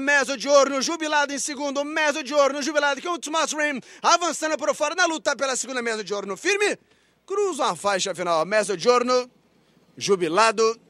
Meso de Ouro, jubilado em segundo. Meso de Ouro, jubilado com o Thomas Rim. Avançando por fora na luta pela segunda Meso de Ouro. Firme, cruza a faixa final. Meso de Ouro, jubilado